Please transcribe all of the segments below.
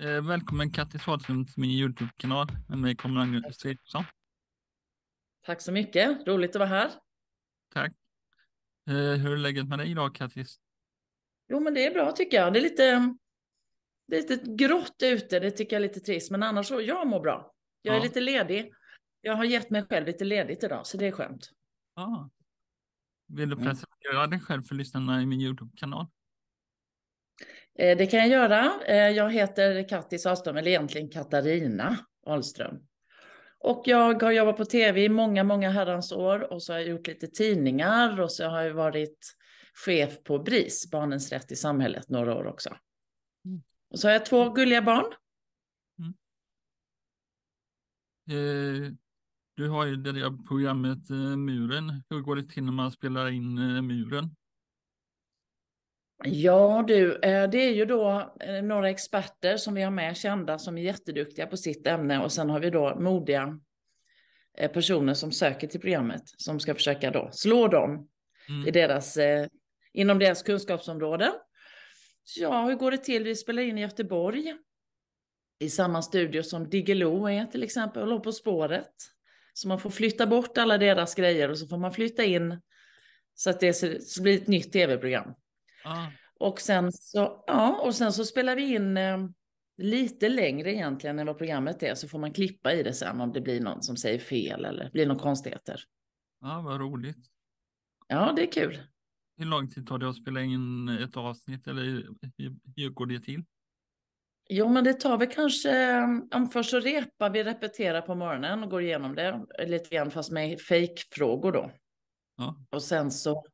Eh, välkommen Kattis Wadström till min Youtube-kanal med mig kommer Agnes Eriksson. Tack så mycket, roligt att vara här. Tack. Eh, hur är läget med dig idag Kattis? Jo men det är bra tycker jag. Det är lite, det är lite grått ute, det tycker jag är lite trist. Men annars så, jag mår bra. Jag ja. är lite ledig. Jag har gett mig själv lite ledigt idag, så det är skönt. Ja. Vill du mm. presentera mm. dig själv för lyssnarna i min Youtube-kanal? Eh, det kan jag göra. Eh, jag heter Kattis Ahlström, eller egentligen Katarina Ahlström. Och jag har jobbat på tv i många, många herrans år och så har jag gjort lite tidningar och så har jag varit chef på BRIS, Barnens rätt i samhället, några år också. Mm. Och så har jag två mm. gulliga barn. Mm. Eh, du har ju det där programmet eh, Muren. Hur går det till när man spelar in eh, Muren? Ja du, eh, det är ju då eh, några experter som vi har med, kända som är jätteduktiga på sitt ämne och sen har vi då modiga eh, personer som söker till programmet som ska försöka då slå dem mm. i deras, inom deras kunskapsområden. Ja, hur går det till? Vi spelar in i Göteborg i samma studio som Diggiloo är till exempel och På spåret. Så man får flytta bort alla deras grejer och så får man flytta in så att det, blir ett nytt tv-program. Ah. Och, sen så, ja, och sen så spelar vi in eh, lite längre egentligen än vad programmet är, så får man klippa i det sen om det blir någon som säger fel eller blir någon konstigheter. Ja, vad roligt. Ja, det är kul. Hur lång tid tar det att spela in ett avsnitt eller hur går det till? Jo, men det tar väl kanske, om först så repar vi, repeterar på morgonen och går igenom det lite grann, fast med fake-frågor då. Ja. Och sen så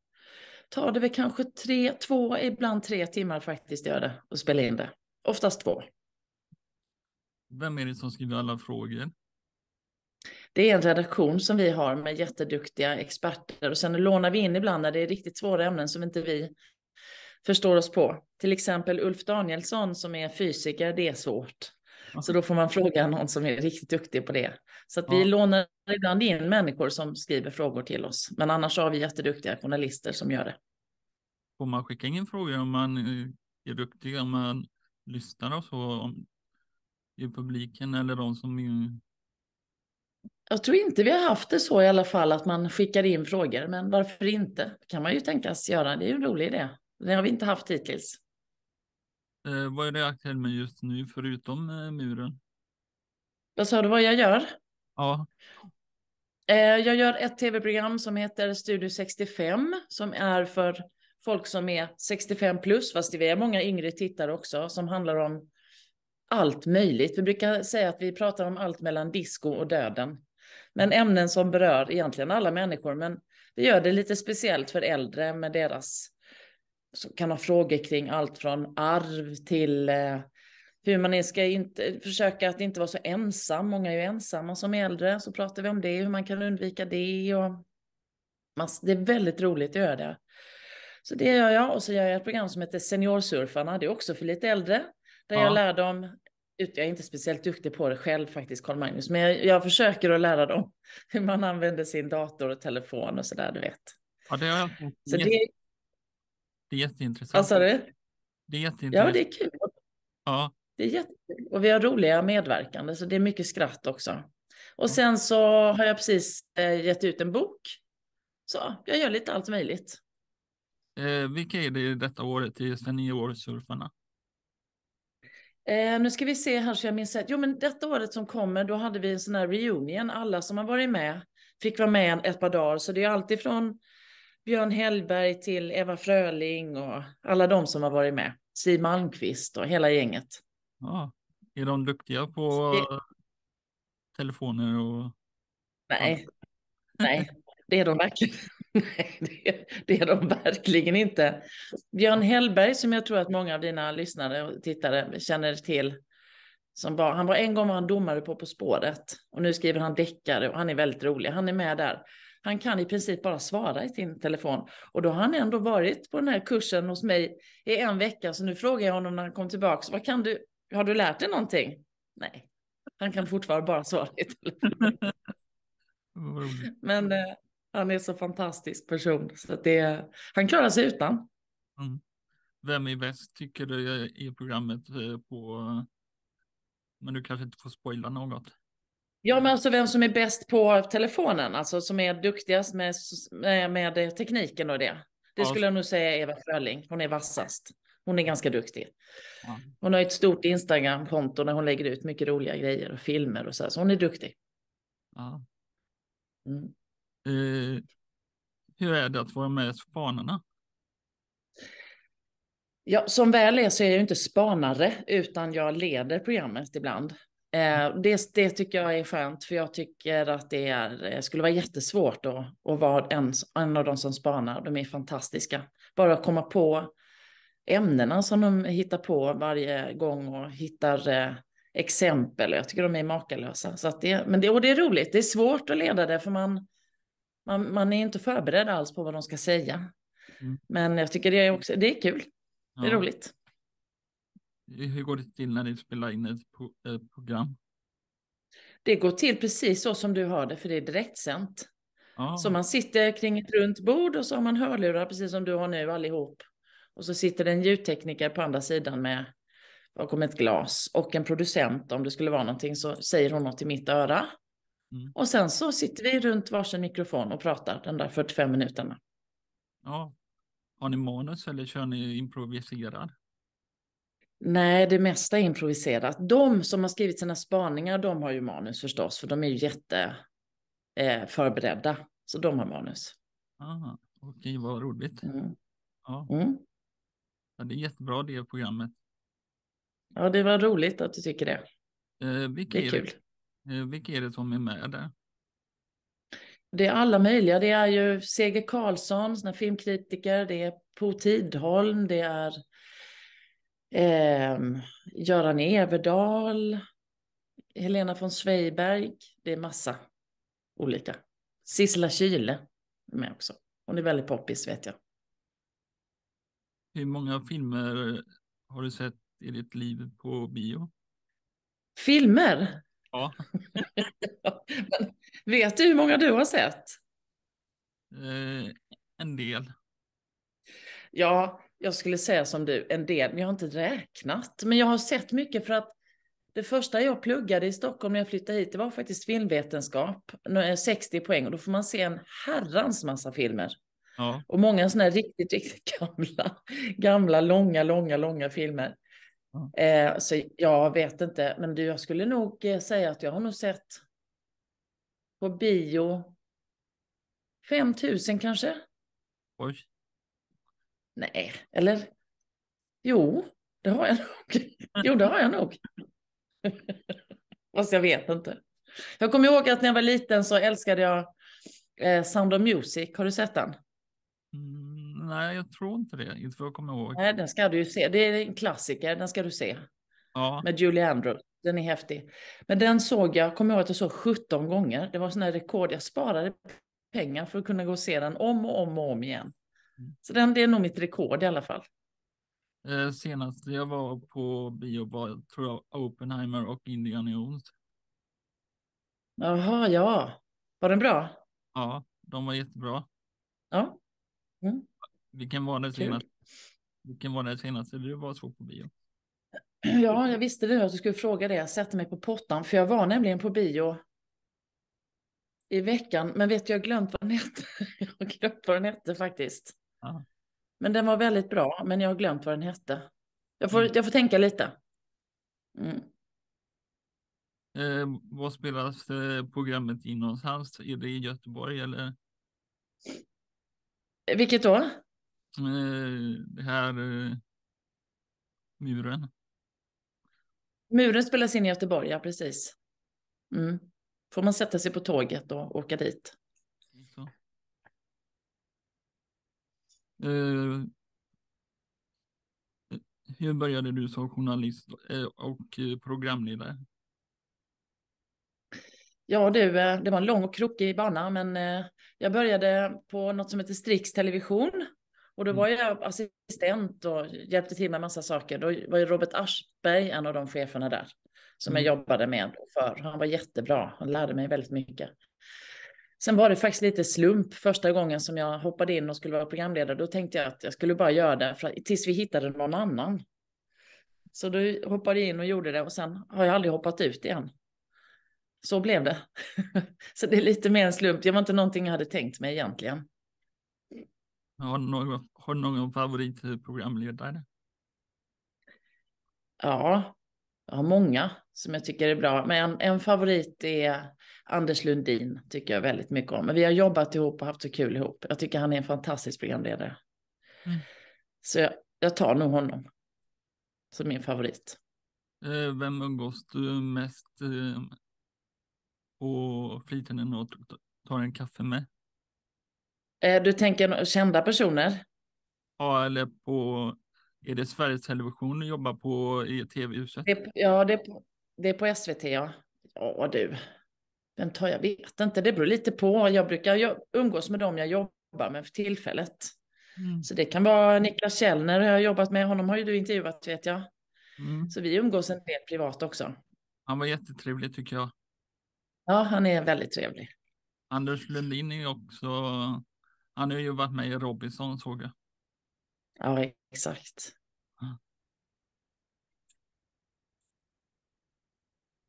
tar det väl kanske tre, två, ibland tre timmar faktiskt gör det och spela in det. Oftast två. Vem är det som skriver alla frågor? Det är en redaktion som vi har med jätteduktiga experter och sen lånar vi in ibland när det är riktigt svåra ämnen som inte vi förstår oss på. Till exempel Ulf Danielsson som är fysiker, det är svårt. Så då får man fråga någon som är riktigt duktig på det. Så att vi ja. lånar ibland in människor som skriver frågor till oss. Men annars har vi jätteduktiga journalister som gör det. Får man skicka in frågor om man är duktig, om man lyssnar och så? Om, I publiken eller de som är... Jag tror inte vi har haft det så i alla fall att man skickar in frågor, men varför inte? Det kan man ju tänkas göra, det är ju en rolig idé. Det har vi inte haft hittills. Eh, vad är det jag är aktuell med just nu förutom eh, muren? Vad sa du vad jag gör? Ja. Eh, jag gör ett tv-program som heter Studio 65 som är för folk som är 65 plus, fast det är många yngre tittare också, som handlar om allt möjligt. Vi brukar säga att vi pratar om allt mellan disco och döden. Men ämnen som berör egentligen alla människor, men vi gör det lite speciellt för äldre med deras kan ha frågor kring allt från arv till eh, hur man ska inte, försöka att inte vara så ensam. Många är ju ensamma som äldre, så pratar vi om det, hur man kan undvika det. Och det är väldigt roligt att göra det. Så det gör jag och så gör jag ett program som heter Seniorsurfarna. Det är också för lite äldre, där ja. jag lär dem jag är inte speciellt duktig på det själv faktiskt, Carl Magnus, men jag, jag, försöker att lära dem hur man använder sin dator och telefon och så där, du vet. Ja, det har jag så det, det är jätteintressant. Vad sa du? Det är jätteintressant. Ja, det är kul. Ja. Det är jättekul. Och vi har roliga medverkande, så det är mycket skratt också. Och sen så har jag precis eh, gett ut en bok. Så jag gör lite allt möjligt. Eh, vilka är det detta året i just den nya årssurfarna? Eh, nu ska vi se här så jag minns rätt. Jo, men detta året som kommer, då hade vi en sån här reunion. Alla som har varit med fick vara med ett par dagar. Så det är alltifrån Björn Hellberg till Eva Fröling och alla de som har varit med. Siw Malmqvist och hela gänget. Ja, är de duktiga på det... telefoner och? Nej, nej, det är de verkligen. Nej, det är de verkligen inte. Björn Hellberg, som jag tror att många av dina lyssnare och tittare känner till, som var, han var en gång var han domare på På spåret och nu skriver han deckare och han är väldigt rolig. Han är med där. Han kan i princip bara svara i sin telefon. Och då har han ändå varit på den här kursen hos mig i en vecka. Så nu frågar jag honom när han kom tillbaka, vad kan du, har du lärt dig någonting? Nej, han kan fortfarande bara svara i telefon. Men eh, han är så fantastisk person. Så det, han klarar sig utan. Mm. Vem är bäst tycker du i programmet eh, på... Eh, men du kanske inte får spoila något. Ja, men alltså vem som är bäst på telefonen, alltså som är duktigast med, med tekniken och det. Det ja. skulle jag nog säga Eva Fröling, hon är vassast. Hon är ganska duktig. Hon har ett stort Instagram-konto där hon lägger ut mycket roliga grejer och filmer och så, här, så hon är duktig. Ja. Mm. Uh, hur är det att vara med i Spanarna? Ja, som väl är så är jag ju inte spanare, utan jag leder programmet ibland. Eh, det, det, tycker jag är skönt, för jag tycker att det är, eh, skulle vara jättesvårt att, att vara en, en av de som spanar. De är fantastiska. Bara att komma på ämnena som de hittar på varje gång och hittar eh, exempel. Jag tycker de är makalösa. Så det, men det, och det är roligt. Det är svårt att leda det, för man, man, man är inte förberedd alls på vad de ska säga. Mm. Men jag tycker det är, också, det är kul. Ja. Det är roligt. Hur går det till när ni spelar in ett program? Det går till precis så som du har det, för det är direktsänt. Ah. Så man sitter kring ett runt bord och så har man hörlurar, precis som du har nu allihop. Och så sitter det en ljudtekniker på andra sidan med bakom ett glas och en producent, om det skulle vara någonting, så säger hon något i mitt öra. Mm. Och sen så sitter vi runt varsin mikrofon och pratar de där 45 minuterna. Ja. Har ni manus eller kör ni improviserad? Nej, det mesta är improviserat. De som har skrivit sina spaningar, de har ju manus förstås, för de är ju jätte eh, Så de har manus. Okej, okay, vad roligt. Mm. Ja. Mm. ja. det är jättebra det programmet. Ja, det var roligt att du tycker det. Eh, vilka det är, är kul. eh, vilka är det som är med där? Det är alla möjliga. Det är ju Seger Karlsson, filmkritiker, det är Po Tidholm, det är Eh, Göran Everdahl, Helena von Zweigbergk. Det är massa olika. Sissela Kyle är med också. Hon är väldigt poppis vet jag. Hur många filmer har du sett i ditt liv på bio? Filmer? Ja. vet du hur många du har sett? Eh, en del. Ja, jag skulle säga som du, en del, men jag har inte räknat. Men jag har sett mycket för att det första jag pluggade i Stockholm när jag flyttade hit, det var faktiskt filmvetenskap, 60 poäng, och då får man se en herrans massa filmer. Ja. Och många sådana här riktigt, riktigt gamla, gamla, långa, långa, långa filmer. Ja. Eh, så jag vet inte, men du, jag skulle nog eh, säga att jag har nog sett på bio 5000 kanske. Oj. Nej, eller? Jo, det har jag nog. Jo, det har jag nog. Fast jag vet inte. Jag kommer ihåg att när jag var liten så älskade jag eh, Sound of Music. Har du sett den? Mm, nej, jag tror inte det. Inte för att komma ihåg. Nej, den ska du ju se. Det är en klassiker. Den ska du se. Ja. Med Julie Andrews. Den är häftig. Men den såg jag, kommer ihåg att jag såg 17 gånger. Det var sådana rekord. Jag sparade pengar för att kunna gå och se den om och om och om igen. Så den, det är nog mitt rekord i alla fall. Eh, senast jag var på bio var tror jag Oppenheimer och Indiana Jones. Jaha, ja. Var den bra? Ja, de var jättebra. Ja. Mm. Vilken var det senaste? Vilken var det senaste du var så på bio? Ja, jag visste det att du skulle fråga det. Jag sätter mig på pottan, för jag var nämligen på bio i veckan. Men vet du, jag har glömt vad den hette. Jag har glömt vad den hette faktiskt. Men den var väldigt bra, men jag har glömt vad den hette. Jag får, mm. jag får tänka lite. Mm. Eh, vad spelas eh, programmet in någonstans? Är det i Göteborg eller? Vilket då? Eh, det här eh, muren. Muren spelas in i Göteborg, ja precis. Mm. Får man sätta sig på tåget och åka dit. Eh, hur började du som journalist eh, och eh, programledare? Ja du, eh, det var en lång och krokig bana, men jag började på något som heter Strix Television. Och då var mm. jag assistent och hjälpte till med massa saker. Då var ju Robert Aschberg en av de cheferna där som jag mm. jobbade med för. Han var jättebra. Han lärde mig väldigt mycket. Sen var det faktiskt lite slump första gången som jag hoppade in och skulle vara programledare. Då tänkte jag att jag skulle bara göra det för, tills vi hittade någon annan. Så då hoppade jag in och gjorde det och sen har jag aldrig hoppat ut igen. Så blev det. så det är lite mer en slump. Det var inte någonting jag hade tänkt mig egentligen. Har du någon, har du någon favoritprogramledare? Ja, jag har många som jag tycker är bra, men en, en favorit är Anders Lundin, tycker jag väldigt mycket om. Men vi har jobbat ihop och haft så kul ihop. Jag tycker han är en fantastisk programledare. Mm. Så jag, jag tar nog honom som min favorit. Eh, vem umgås du mest eh, på fritiden och tar en kaffe med? Eh, du tänker kända personer? Ja, eller på är det Sveriges Television du jobbar på i TV-huset? Ja, det är, på, det är på SVT, ja. Ja, du. Vem tar jag? vet inte. Det beror lite på. Jag brukar umgås med dem jag jobbar med för tillfället. Mm. Så det kan vara Niklas Källner jag har jobbat med. Honom har ju du intervjuat vet jag. Mm. Så vi umgås en del privat också. Han var jättetrevlig tycker jag. Ja, han är väldigt trevlig. Anders Lundin är också. Han har ju varit med i Robinson såg jag. Ja, exakt.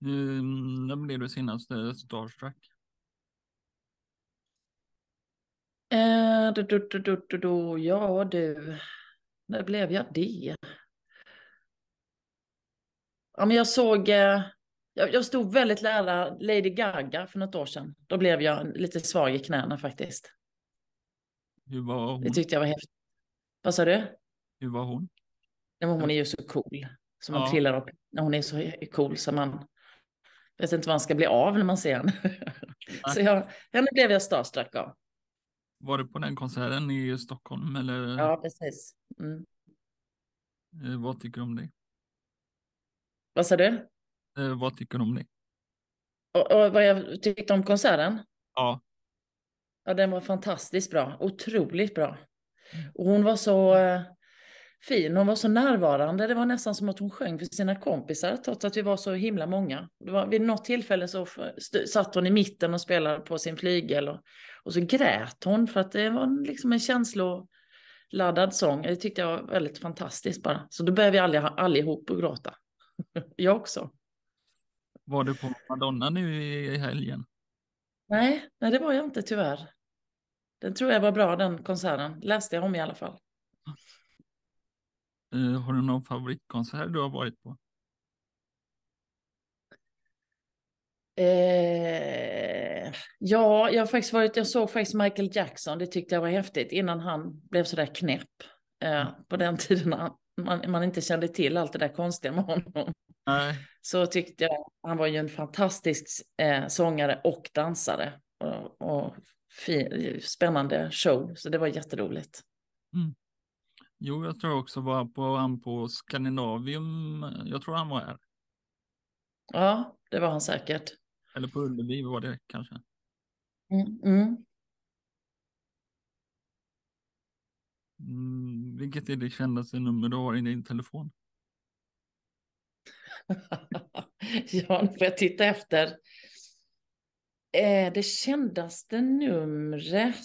Mm, när blev du senast starstruck? Eh, du, du, du, du, du, ja, du. När blev jag det? Ja, men jag såg... Eh, jag, jag stod väldigt nära Lady Gaga för något år sedan. Då blev jag lite svag i knäna faktiskt. Hur var hon? Det tyckte jag var häftigt. Vad sa du? Hur var hon? Nej, hon är ju så cool. Så man ja. trillar upp. Hon är så cool så man vet inte vad man ska bli av när man ser henne. så jag, henne blev jag starstruck av. Var du på den konserten i Stockholm? Eller? Ja, precis. Mm. Eh, vad tycker du om det? Vad sa du? Eh, vad tycker du om det? Och, och, vad jag tyckte om konserten? Ja. Ja, den var fantastiskt bra. Otroligt bra. Mm. Och hon var så eh, fin, hon var så närvarande. Det var nästan som att hon sjöng för sina kompisar, trots att vi var så himla många. Det var, vid något tillfälle så satt hon i mitten och spelade på sin flygel och, och så grät hon för att det var liksom en känsloladdad sång. Det tyckte jag var väldigt fantastiskt bara. Så då började vi all, allihop att gråta. jag också. Var du på Madonna nu i helgen? Nej, nej, det var jag inte tyvärr. Den tror jag var bra den konserten. Läste jag om i alla fall. Uh, har du någon favoritkonsert du har varit på? Eh, ja, jag, har faktiskt varit, jag såg faktiskt Michael Jackson, det tyckte jag var häftigt, innan han blev sådär knäpp. Eh, mm. på den tiden man, man inte kände till allt det där konstiga med honom. Så tyckte jag han var ju en fantastisk eh, sångare och dansare. Och, och spännande show, så det var jätteroligt. Mm. Jo, jag tror också var på han på Skandinavium. Jag tror han var här. Ja, det var han säkert. Eller på Ullevi var det kanske. Mm, mm. Mm, vilket är det kändaste nummer du har i din telefon? ja, nu får jag titta efter. Eh, det kändaste numret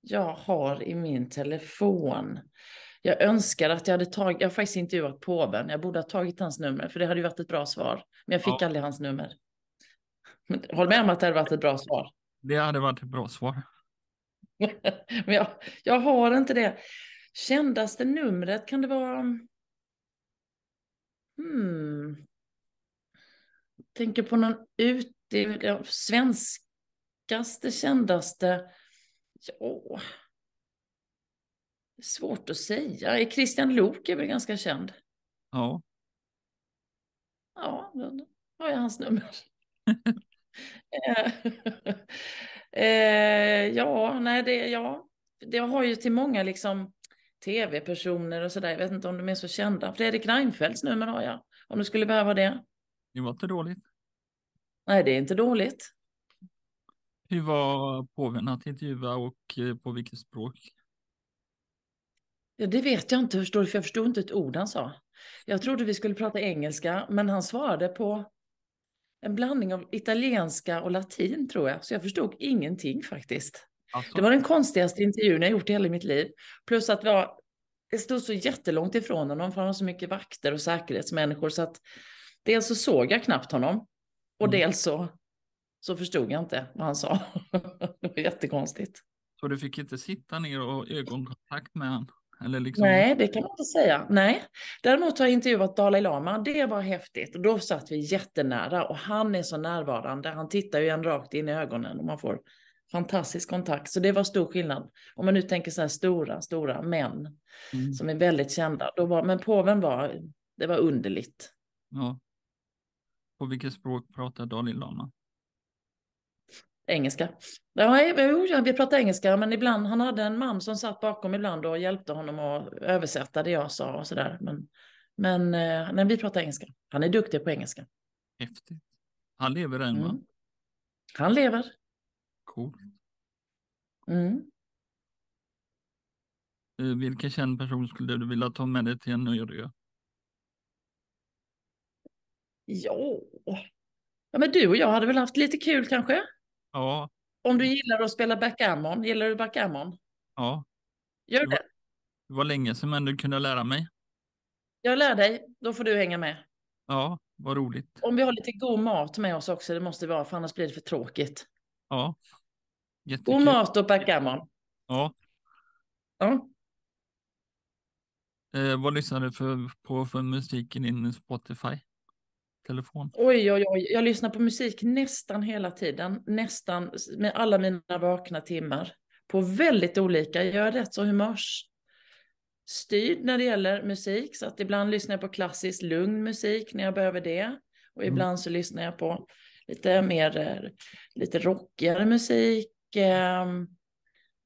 jag har i min telefon. Jag önskar att jag hade tagit, jag har faktiskt intervjuat påven, jag borde ha tagit hans nummer, för det hade ju varit ett bra svar. Men jag fick ja. aldrig hans nummer. Men, håll med om att det hade varit ett bra svar. Det hade varit ett bra svar. Men jag, jag har inte det. Kändaste numret, kan det vara... Hmm. Tänker på någon ut det är det svenskaste, kändaste, ja, svårt att säga. Christian Lok är väl ganska känd? Ja. Ja, då har jag hans nummer. Eh, eh, ja, nej, det, ja, det har ju till många liksom tv-personer och sådär. Jag vet inte om de är så kända. Fredrik Reinfeldts nummer har jag, om du skulle behöva det. Det var inte dåligt. Nej, det är inte dåligt. Hur var påven att intervjua och eh, på vilket språk? Ja, det vet jag inte, förstår för jag förstod inte ett ord han sa. Jag trodde vi skulle prata engelska, men han svarade på en blandning av italienska och latin tror jag, så jag förstod ingenting faktiskt. Alltså. Det var den konstigaste intervjun jag gjort i hela mitt liv. Plus att jag, jag stod så jättelångt ifrån honom, för han har så mycket vakter och säkerhetsmänniskor, så att dels så såg jag knappt honom. Och mm. dels så, så förstod jag inte vad han sa. det var jättekonstigt. Så du fick inte sitta ner och ögonkontakt med honom? Liksom... Nej, det kan man inte säga. Nej. Däremot har jag intervjuat Dalai Lama. Det var häftigt. Och då satt vi jättenära och han är så närvarande. Han tittar ju en rakt in i ögonen och man får fantastisk kontakt. Så det var stor skillnad. Om man nu tänker så här stora, stora män mm. som är väldigt kända. Då var, men påven var, det var underligt. Ja. På vilket språk pratar Daniel Lama? Engelska. Ja, vi pratar engelska, men ibland, han hade en man som satt bakom ibland och hjälpte honom att översätta det jag sa och sådär. Men, men eh, nej, vi pratar engelska. Han är duktig på engelska. Häftigt. Han lever än, mm. va? Han lever. Coolt. Mm. Eh, vilken känd person skulle du vilja ta med dig till en ny Ja. ja, men du och jag hade väl haft lite kul kanske? Ja. Om du gillar att spela backgammon, gillar du backgammon? Ja. Gör det. Var, det. var länge sedan men du kunde lära mig. Jag lär dig, då får du hänga med. Ja, vad roligt. Om vi har lite god mat med oss också, det måste vi ha, för annars blir det för tråkigt. Ja. Jättekul. God mat och backgammon. Ja. ja. Eh, vad lyssnar du för, på för musik i din Spotify? telefon? Oj, oj, oj. Jag lyssnar på musik nästan hela tiden, nästan med alla mina vakna timmar. På väldigt olika, jag är rätt så humörsstyrd när det gäller musik, så att ibland lyssnar jag på klassisk lugn musik när jag behöver det. Och mm. ibland mm. så lyssnar jag på lite mer, eh, lite rockigare musik. Ehm,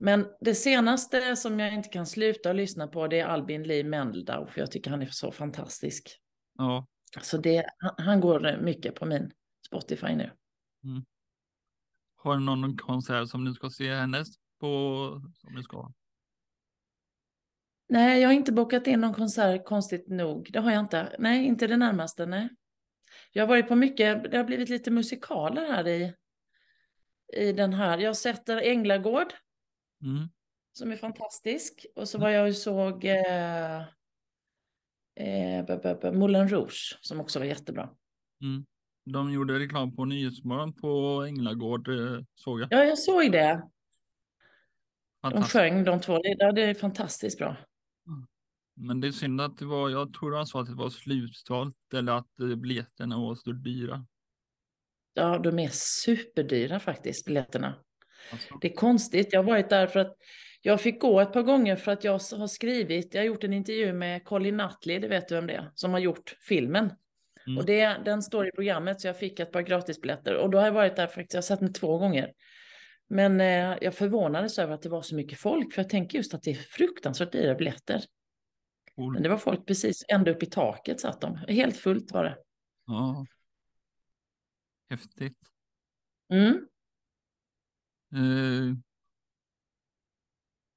men det senaste som jag inte kan sluta lyssna på det är Albin Lee Mendeldau. för jag tycker han är så fantastisk. Ja, så det, han går mycket på min Spotify nu. Mm. Har du någon konsert som du ska se härnäst? På, som du ska? Nej, jag har inte bokat in någon konsert konstigt nog. Det har jag inte. Nej, inte det närmaste. Nej. Jag har varit på mycket, det har blivit lite musikaler här i, i den här. Jag sätter Änglagård, mm. som är fantastisk. Och så mm. var jag och såg eh, eh, Moulin Rouge som också var jättebra. Mm. De gjorde reklam på Nyhetsmorgon på Änglagård eh, såg jag. Ja, jag såg det. De sjöng de två. Ja, det är fantastiskt bra. Mm. Men det är synd att det var, jag tror han sa att det var slutsålt eller att eh, biljetterna var så dyra. Ja, de är superdyra faktiskt, biljetterna. Alltså. Det är konstigt. Jag har varit där för att jag fick gå ett par gånger för att jag har skrivit, jag har gjort en intervju med Colin Nutley, det vet du vem det är, som har gjort filmen. Mm. Och det, den står i programmet så jag fick ett par gratisbiljetter och då har jag varit där faktiskt, jag har sett den två gånger. Men eh, jag förvånades över att det var så mycket folk, för jag tänker just att det är fruktansvärt dyra biljetter. Cool. Men det var folk precis, ända upp i taket satt de, helt fullt var det. Ja. Häftigt. Mm. Eh,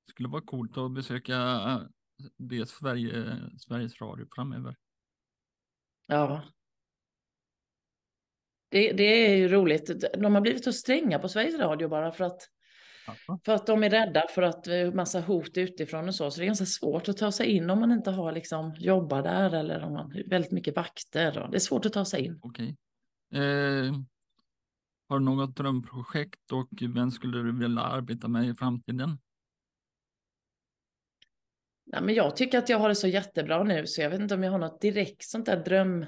det skulle vara coolt att besöka eh, det Sverige, Sveriges Radio framöver. Ja. Det, det är ju roligt. De har blivit så stränga på Sveriges Radio bara för att, ja. för att de är rädda för att eh, massa hot utifrån och så. Så det är ganska svårt att ta sig in om man inte har liksom jobbar där eller om man väldigt mycket vakter. det är svårt att ta sig in. Okej. Eh, har du något drömprojekt och vem skulle du vilja arbeta med i framtiden? Nej, men jag tycker att jag har det så jättebra nu så jag vet inte om jag har något direkt sånt där dröm,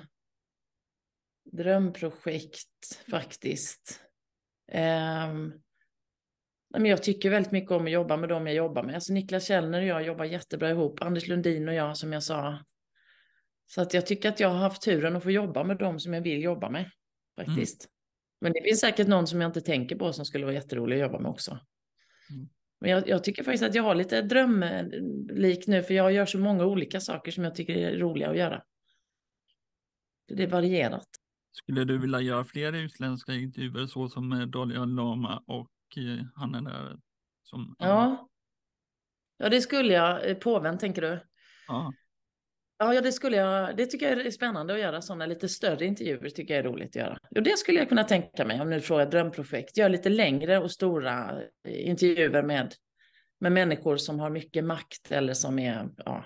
drömprojekt faktiskt. Um, men jag tycker väldigt mycket om att jobba med dem jag jobbar med. Alltså Niklas Källner och jag jobbar jättebra ihop, Anders Lundin och jag som jag sa. Så att jag tycker att jag har haft turen att få jobba med dem som jag vill jobba med mm. faktiskt. Mm. Men det finns säkert någon som jag inte tänker på som skulle vara jätterolig att jobba med också. Men jag, jag, tycker faktiskt att jag har lite drömlik eh, nu, för jag gör så många olika saker som jag tycker är roliga att göra. Det är varierat. Skulle du vilja göra fler utländska intervjuer, så som eh, Dalia Lama och eh, han är där som... Ja. ja, det skulle jag. Påven tänker du? Ja. Ja, det skulle jag. Det tycker jag är spännande att göra sådana lite större intervjuer tycker jag är roligt att göra. Och det skulle jag kunna tänka mig om du frågar drömprojekt. Gör lite längre och stora eh, intervjuer med, med människor som har mycket makt eller som är, ja.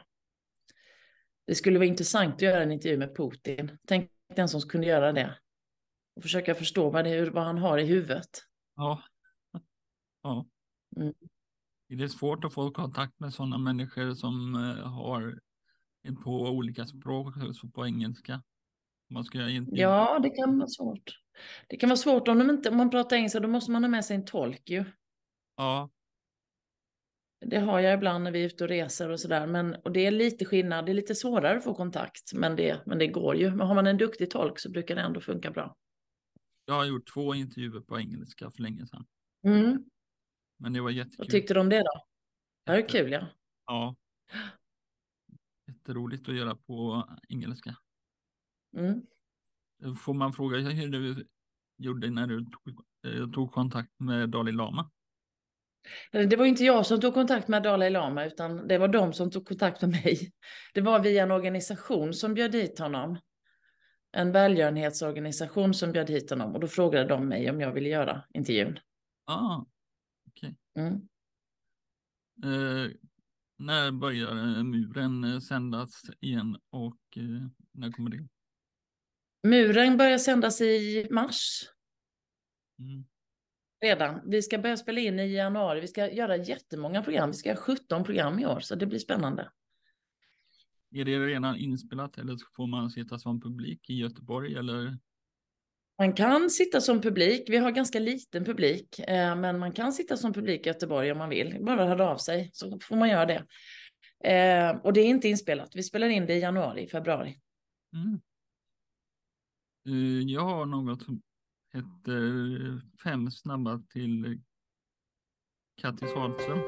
Det skulle vara intressant att göra en intervju med Putin. Tänk den som kunde göra det. Och försöka förstå vad, det, vad han har i huvudet. Ja. ja. Mm. Det är svårt att få kontakt med sådana människor som eh, har på olika språk, så på engelska. Man ska inte... Ja, det kan vara svårt. Det kan vara svårt om, de inte, om man pratar engelska, då måste man ha med sig en tolk ju. Ja. Det har jag ibland när vi är ute och reser och sådär, men och det är lite skillnad, det är lite svårare att få kontakt, men det, men det går ju. Men har man en duktig tolk så brukar det ändå funka bra. Jag har gjort två intervjuer på engelska för länge sedan. Mm. Men det var jättekul. Vad tyckte du om det då? Det var kul ja. Ja jätteroligt att göra på engelska. Mm. Får man fråga hur du gjorde när du tog, eh, tog kontakt med Dalai Lama? Eh, det var inte jag som tog kontakt med Dalai Lama, utan det var de som tog kontakt med mig. Det var via en organisation som bjöd hit honom. En välgörenhetsorganisation som bjöd hit honom och då frågade de mig om jag ville göra intervjun. Ah, okay. Mm. Eh, när börjar eh, muren eh, sändas igen och eh, när kommer det? Muren börjar sändas i mars. Mm. Redan. Vi ska börja spela in i januari. Vi ska göra jättemånga program. Vi ska göra 17 program i år, så det blir spännande. Är det redan inspelat eller får man sitta som publik i Göteborg eller man kan sitta som publik. Vi har ganska liten publik, eh, men man kan sitta som publik i Göteborg om man vill. Bara höra av sig så får man göra det. Eh, och det är inte inspelat. Vi spelar in det i januari, februari. Mm. Eh, jag har något som heter Fem snabba till Kattis Wahlström.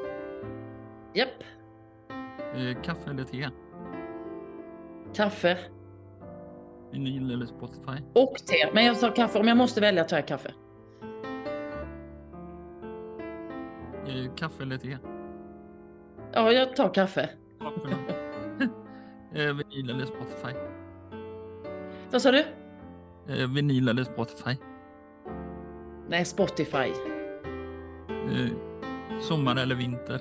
Japp. Eh, kaffe eller te? Kaffe. Vinyl eller Spotify? Och te. Men jag tar kaffe. Om jag måste välja tar jag kaffe. Kaffe eller te? Ja, jag tar kaffe. Eh, vinyl eller Spotify? Vad sa du? Eh, vinyl eller Spotify? Nej, Spotify. Eh, sommar eller vinter?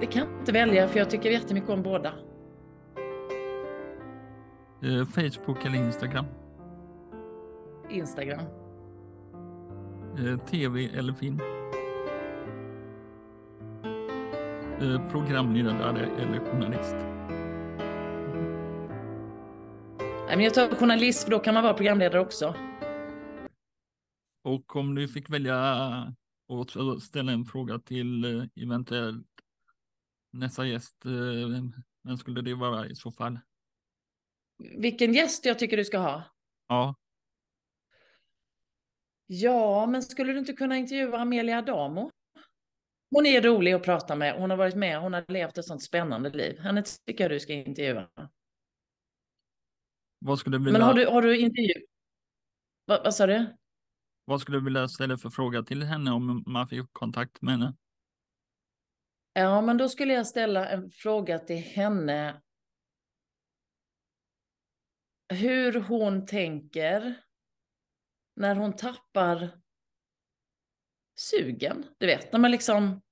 Det kan jag inte välja för jag tycker jättemycket om båda. Eh, Facebook eller Instagram? Instagram. Eh, TV eller film? Eh, programledare eller journalist? Jag tar journalist, för då kan man vara programledare också. Och om du fick välja att ställa en fråga till eventuellt nästa gäst, vem skulle det vara i så fall? vilken gäst jag tycker du ska ha? Ja. Ja, men skulle du inte kunna intervjua Amelia Adamo? Hon är rolig att prata med. Hon har varit med. Hon har levt ett sånt spännande liv. Henne tycker jag du ska intervjua. Vad skulle du vilja... Men har du, har du intervju? Va, vad sa du? Vad skulle du vilja ställa för fråga till henne om man fick kontakt med henne? Ja, men då skulle jag ställa en fråga till henne hur hon tänker när hon tappar sugen. Du vet, när man liksom,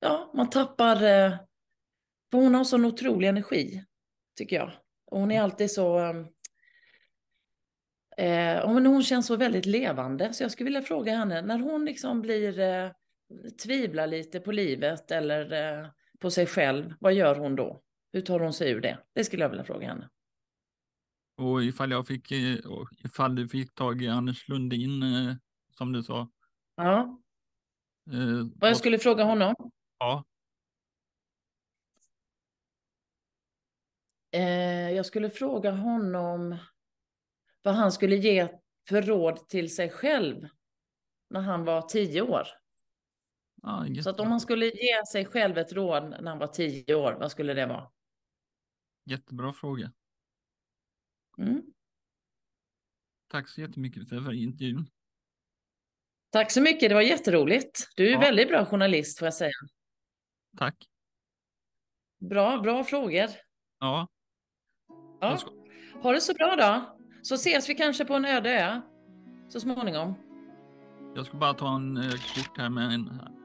ja, man tappar, eh, för hon har sån otrolig energi, tycker jag. Och hon är mm. alltid så, eh, eh hon känns så väldigt levande, så jag skulle vilja fråga henne, när hon liksom blir, eh, tvivlar lite på livet eller eh, på sig själv, vad gör hon då? Hur tar hon sig ur det? Det skulle jag vilja fråga henne. Och ifall jag fick, eh, ifall du fick tag i Anders Lundin, eh, som du sa. Ja. Eh, vad jag skulle fråga honom? Ja. Jag skulle fråga honom vad han skulle ge för råd till sig själv när han var tio år. Ah, så att om han skulle ge sig själv ett råd när han var tio år, vad skulle det vara? Jättebra fråga. Mm. Tack så jättemycket för intervjun. Tack så mycket, det var jätteroligt. Du är ja. väldigt bra journalist får jag säga. Tack. Bra, bra frågor. Ja. ja. Ha det så bra då. Så ses vi kanske på en öde ö så småningom. Jag ska bara ta en eh, kort här med en